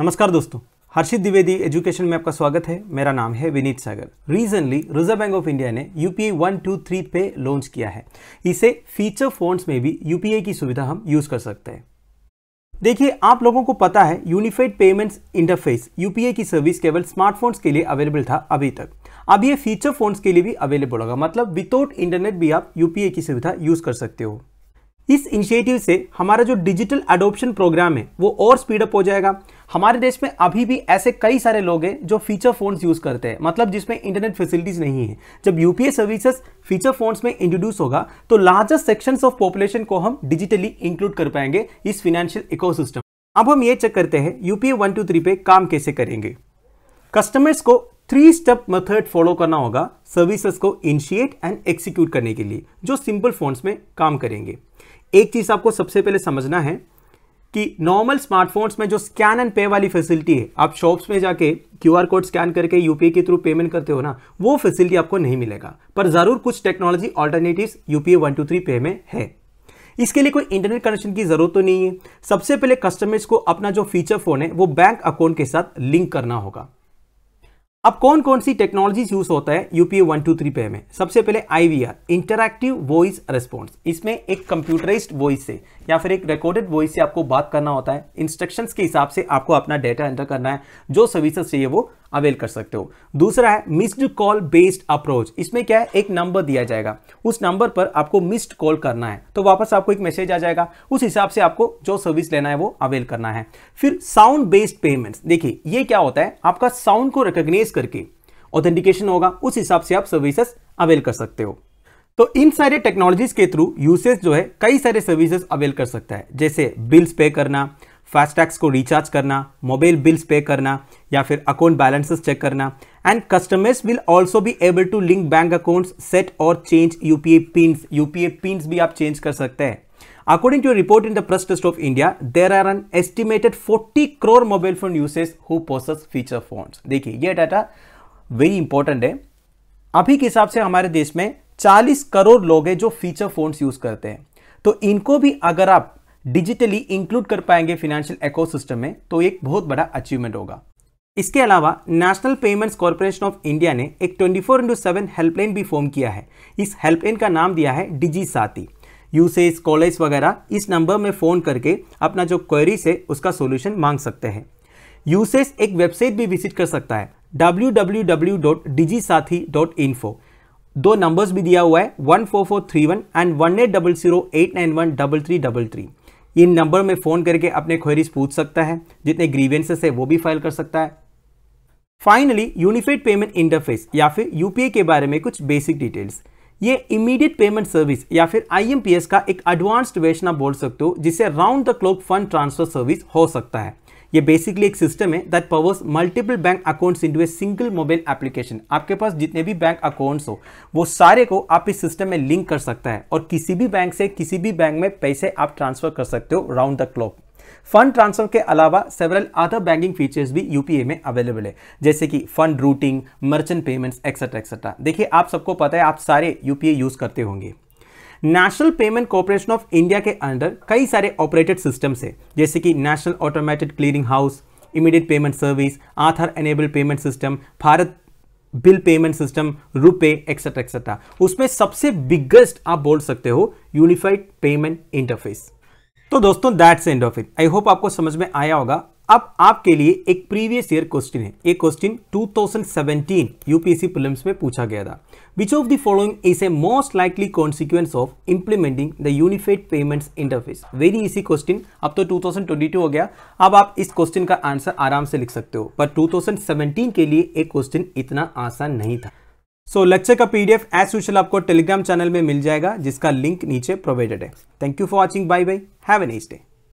नमस्कार दोस्तों हर्षित द्विवेदी एजुकेशन में आपका स्वागत है मेरा नाम है Vineet Sagar recently reserve bank of India ने UPI one two three pay launch किया है इसे फीचर फोन्स में भी यूपीआई की सुविधा हम यूज कर सकते हैं देखिए आप लोगों को पता है यूनिफाइड पेमेंट्स इंटरफेस यूपीआई की सर्विस केवल स्मार्टफोन्स के लिए अवेलेबल था अभी तक अब ये फीचर फोन्स के लिए भी अवेलेबल होगा मतलब विदाउट इंटरनेट भी आप यूपीआई की सुविधा यूज कर सकते हो इस इनिशिएटिव से हमारा जो डिजिटल अडोप्शन प्रोग्राम है वो और स्पीड अप हो जाएगा हमारे देश में अभी भी ऐसे कई सारे लोग हैं जो फीचर फ़ोन्स यूज़ करते हैं मतलब जिसमें इंटरनेट फैसिलिटीज़ नहीं है जब यू सर्विसेज फीचर फ़ोन्स में इंट्रोड्यूस होगा तो लार्जेस्ट सेक्शंस ऑफ पॉपुलेशन को हम डिजिटली इंक्लूड कर पाएंगे इस फिनेंशियल इकोसिस्टम अब हम ये चेक करते हैं यूपीए वन टू थ्री पे काम कैसे करेंगे कस्टमर्स को थ्री स्टेप मेथड फॉलो करना होगा सर्विसेज को इनिशिएट एंड एक्सिक्यूट करने के लिए जो सिंपल फोन्स में काम करेंगे एक चीज़ आपको सबसे पहले समझना है कि नॉर्मल स्मार्टफोन्स में जो स्कैन एंड पे वाली फैसिलिटी है आप शॉप्स में जाके क्यूआर कोड स्कैन करके यूपीआई के थ्रू पेमेंट करते हो ना वो फैसिलिटी आपको नहीं मिलेगा पर ज़रूर कुछ technology alternative UPA one two three pay में है इसके लिए कोई इंटरनेट कनेक्शन की ज़रूरत तो नहीं है सबसे पहले कस्टमर्स को अपना जो फीचर फ़ोन है वो बैंक अकाउंट के साथ लिंक करना होगा अब कौन कौन सी टेक्नोलॉजीज यूज होता है UPA one two three pay में सबसे पहले आईवीआर इंटरक्टिव वॉइस रेस्पॉन्स इसमें एक कंप्यूटराइज्ड वॉइस से या फिर एक रिकॉर्डेड वॉइस से आपको बात करना होता है इंस्ट्रक्शंस के हिसाब से आपको अपना डेटा एंटर करना है जो सर्विसेज चाहिए वो अवेल कर सकते हो दूसरा है मिस्ड कॉल बेस्ड अप्रोच इसमें क्या है एक नंबर दिया जाएगा उस नंबर पर आपको मिस्ड कॉल करना है तो वापस आपको एक मैसेज आ जाएगा उस हिसाब से आपको जो सर्विस लेना है वो अवेल करना है फिर साउंड बेस्ड पेमेंट्स देखिए ये क्या होता है आपका साउंड को रिकोगनाइज करके ऑथेंटिकेशन होगा उस हिसाब से आप सर्विसेस अवेल कर सकते हो तो इन सारे टेक्नोलॉजीज के थ्रू यूसेज जो है कई सारे सर्विसेज अवेल कर सकता है जैसे बिल्स पे करना फास्टैग्स को रिचार्ज करना मोबाइल बिल्स पे करना या फिर अकाउंट बैलेंसेस चेक करना and customers will also be able to link bank accounts set और change UPA P UPA pins भी आप चेंज कर सकते हैं according to report in the the of India there are there are an estimated 40 crore mobile phone users who possess देखिए ये data very important है अभी के हिसाब से हमारे देश में 40 करोड़ लोग हैं जो फीचर फोन्स यूज करते हैं तो इनको भी अगर आप डिजिटली इंक्लूड कर पाएंगे फिनेंशियल इकोसिस्टम में तो एक बहुत बड़ा अचीवमेंट होगा इसके अलावा national payments corporation of India ने एक 24 फोर इंटू सेवन हेल्पलाइन भी फॉर्म किया है इस हेल्पलाइन का नाम दिया है डिजी साथी यूसेज कॉलेज वगैरह इस नंबर में फ़ोन करके अपना जो क्वेरीज है उसका सोल्यूशन मांग सकते हैं यूसेज एक वेबसाइट भी विजिट कर सकता है www.digisathi.info दो नंबर्स भी दिया हुआ है one four four three one and one eight double zero eight nine one double three double three इन नंबर में फ़ोन करके अपने क्वेरीज पूछ सकता है जितने ग्रीवेंसेस है वो भी फाइल कर सकता है फाइनली यूनिफाइड पेमेंट इंटरफेस या फिर यूपीआई के बारे में कुछ बेसिक डिटेल्स ये इमीडिएट पेमेंट सर्विस या फिर आई का एक एडवांस्ड वेशना बोल सकते हो जिससे round the clock fund transfer service हो सकता है ये बेसिकली एक सिस्टम है that powers multiple bank accounts into a single mobile application आपके पास जितने भी बैंक अकाउंट्स हो वो सारे को आप इस सिस्टम में लिंक कर सकता है और किसी भी बैंक से किसी भी बैंक में पैसे आप ट्रांसफर कर सकते हो round the clock fund transfer के अलावा सेवरल अदर बैंकिंग फीचर्स भी यूपीए में अवेलेबल है जैसे कि fund routing merchant payments etcetera etcetera देखिए आप सबको पता है आप सारे यूपीए यूज़ करते होंगे national payment corporation of India के अंडर कई सारे ऑपरेटेड सिस्टम्स हैं जैसे कि national automated clearing house immediate payment service Aadhaar enabled payment system Bharat bill payment system RuPay etcetera etcetera उसमें सबसे बिगेस्ट आप बोल सकते हो यूनिफाइड पेमेंट इंटरफेस तो दोस्तों that's end of it I hope आपको समझ में आया होगा अब आपके लिए एक प्रीवियस ईयर क्वेश्चन है ये क्वेश्चन 2017 यूपीएससी प्रीलिम्स में पूछा गया था which of the following is a most likely consequence of implementing the unified payments interface very easy question अब तो 2022 हो गया अब आप इस क्वेश्चन का आंसर आराम से लिख सकते हो पर 2017 के लिए एक क्वेश्चन इतना आसान नहीं था सो so, लेक्चर का पीडीएफ एज यूजल आपको टेलीग्राम चैनल में मिल जाएगा जिसका लिंक नीचे प्रोवाइडेड है thank you for watching bye bye have a day